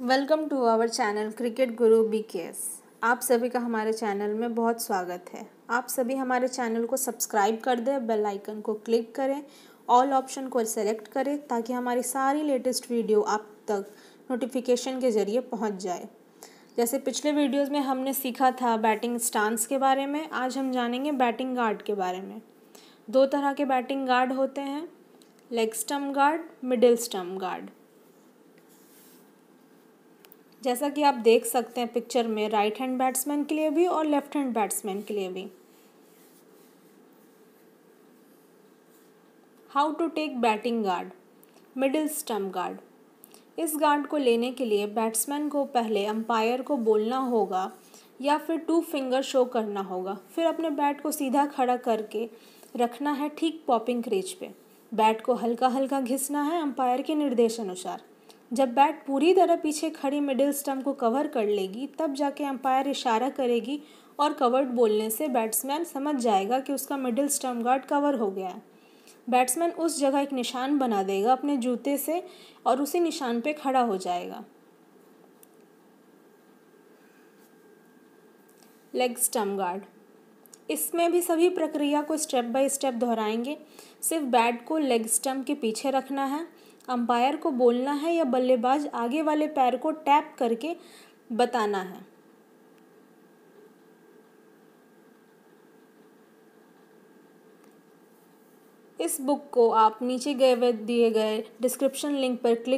welcome to our channel cricket Guru B K S आप सभी का हमारे चैनल में बहुत स्वागत है आप सभी हमारे चैनल को सब्सक्राइब कर दें बेल आइकन को क्लिक करें ऑल ऑप्शन को सेलेक्ट करें ताकि हमारी सारी लेटेस्ट वीडियो आप तक नोटिफिकेशन के ज़रिए पहुंच जाए जैसे पिछले वीडियोस में हमने सीखा था बैटिंग स्टांस के बारे में आज हम जानेंगे बैटिंग गार्ड के बारे में दो तरह के बैटिंग गार्ड होते हैं leg stump guard middle stump guard जैसा कि आप देख सकते हैं पिक्चर में राइट हैंड बैट्समैन के लिए भी और लेफ्ट हैंड बैट्समैन के लिए भी how to take batting guard middle stump guard इस गार्ड को लेने के लिए बैट्समैन को पहले अंपायर को बोलना होगा या फिर टू फिंगर शो करना होगा फिर अपने बैट को सीधा खड़ा करके रखना है ठीक पॉपिंग क्रीज पे बैट को हल्का हल्का घिसना है अंपायर के निर्देशानुसार जब बैट पूरी तरह पीछे खड़ी मिडिल स्टम्प को कवर कर लेगी तब जाके अंपायर इशारा करेगी और कवर्ड बोलने से बैट्समैन समझ जाएगा कि उसका मिडिल स्टम्प गार्ड कवर हो गया है बैट्समैन उस जगह एक निशान बना देगा अपने जूते से और उसी निशान पे खड़ा हो जाएगा लेग स्टम्प गार्ड इसमें भी सभी प्रक्रिया को स्टेप बाय स्टेप दोहराएंगे सिर्फ बैट को लेग स्टम्प के पीछे रखना है अंपायर को बोलना है या बल्लेबाज आगे वाले पैर को टैप करके बताना है इस बुक को आप नीचे गए दिए गए डिस्क्रिप्शन लिंक पर क्लिक